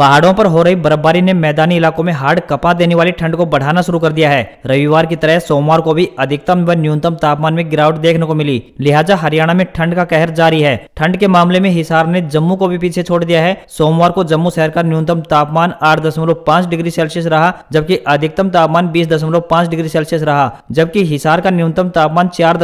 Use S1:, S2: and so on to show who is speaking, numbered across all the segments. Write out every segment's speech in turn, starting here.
S1: पहाड़ों पर हो रही बर्फबारी ने मैदानी इलाकों में हार्ड कपा देने वाली ठंड को बढ़ाना शुरू कर दिया है रविवार की तरह सोमवार को भी अधिकतम व न्यूनतम तापमान में गिरावट देखने को मिली लिहाजा हरियाणा में ठंड का कहर जारी है ठंड के मामले में हिसार ने जम्मू को भी पीछे छोड़ दिया है सोमवार को जम्मू शहर का न्यूनतम तापमान आठ डिग्री सेल्सियस रहा जबकि अधिकतम तापमान बीस डिग्री सेल्सियस रहा जबकि हिसार का न्यूनतम तापमान चार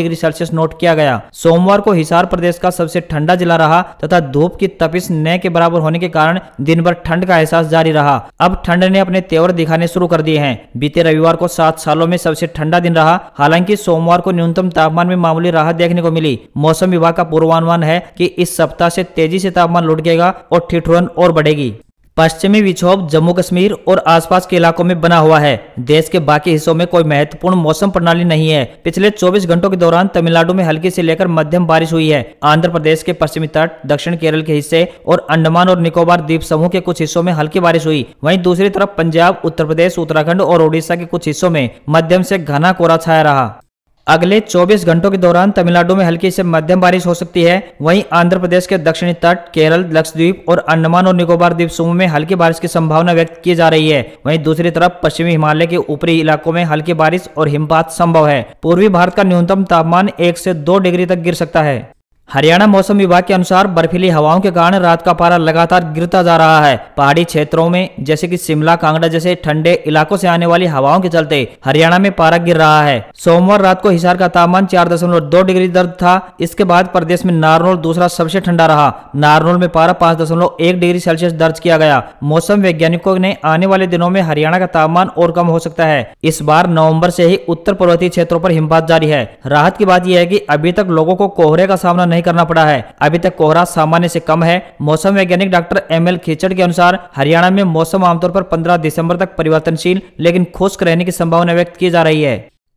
S1: डिग्री सेल्सियस नोट किया गया सोमवार को हिसार प्रदेश का सबसे ठंडा जिला रहा तथा धूप की तपिस न के बराबर होने के कारण दिन भर ठंड का एहसास जारी रहा अब ठंड ने अपने तेवर दिखाने शुरू कर दिए हैं बीते रविवार को सात सालों में सबसे ठंडा दिन रहा हालांकि सोमवार को न्यूनतम तापमान में मामूली राहत देखने को मिली मौसम विभाग का पूर्वानुमान है की इस सप्ताह से तेजी से तापमान गएगा और ठिठुरन और बढ़ेगी पश्चिमी विक्षोभ जम्मू कश्मीर और आसपास के इलाकों में बना हुआ है देश के बाकी हिस्सों में कोई महत्वपूर्ण मौसम प्रणाली नहीं है पिछले 24 घंटों के दौरान तमिलनाडु में हल्की से लेकर मध्यम बारिश हुई है आंध्र प्रदेश के पश्चिमी तट दक्षिण केरल के हिस्से और अंडमान और निकोबार द्वीप समूह के कुछ हिस्सों में हल्की बारिश हुई वही दूसरी तरफ पंजाब उत्तर प्रदेश उत्तराखंड और उड़ीसा के कुछ हिस्सों में मध्यम ऐसी घना कोहरा छाया रहा अगले 24 घंटों के दौरान तमिलनाडु में हल्की से मध्यम बारिश हो सकती है वहीं आंध्र प्रदेश के दक्षिणी तट केरल लक्षद्वीप और अंडमान और निकोबार द्वीप समूह में हल्की बारिश की संभावना व्यक्त की जा रही है वहीं दूसरी तरफ पश्चिमी हिमालय के ऊपरी इलाकों में हल्की बारिश और हिमपात संभव है पूर्वी भारत का न्यूनतम तापमान एक से दो डिग्री तक गिर सकता है हरियाणा मौसम विभाग के अनुसार बर्फीली हवाओं के कारण रात का पारा लगातार गिरता जा रहा है पहाड़ी क्षेत्रों में जैसे कि शिमला कांगड़ा जैसे ठंडे इलाकों से आने वाली हवाओं के चलते हरियाणा में पारा गिर रहा है सोमवार रात को हिसार का तापमान चार दशमलव दो डिग्री दर्ज था इसके बाद प्रदेश में नारनौल दूसरा सबसे ठंडा रहा नारनौल में पारा पाँच दशमलव एक डिग्री सेल्सियस दर्ज किया गया मौसम वैज्ञानिकों ने आने वाले दिनों में हरियाणा का तापमान और कम हो सकता है इस बार नवम्बर ऐसी ही उत्तर पर्वतीय क्षेत्रों आरोप हिमपात जारी है राहत की बात यह है की अभी तक लोगों को कोहरे का सामना नहीं नहीं करना पड़ा है अभी तक कोहरा सामान्य से कम है मौसम वैज्ञानिक डॉक्टर एम एल खेचड़ के अनुसार हरियाणा में मौसम आमतौर पर पंद्रह दिसंबर तक परिवर्तनशील लेकिन खुश्क रहने की संभावना व्यक्त की जा रही है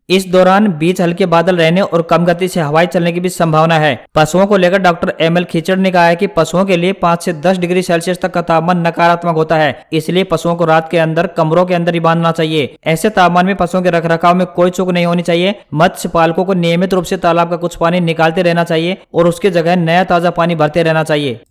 S1: इस दौरान बीच हल्के बादल रहने और कम गति से हवाएं चलने की भी संभावना है पशुओं को लेकर डॉक्टर एम एल खिचड़ ने कहा है कि पशुओं के लिए 5 से 10 डिग्री सेल्सियस तक का तापमान नकारात्मक होता है इसलिए पशुओं को रात के अंदर कमरों के अंदर ही बांधना चाहिए ऐसे तापमान में पशुओं के रखरखाव में कोई चूक नहीं होनी चाहिए मत्स्य पालकों को नियमित रूप ऐसी तालाब का कुछ पानी निकालते रहना चाहिए और उसके जगह नया ताजा पानी भरते रहना चाहिए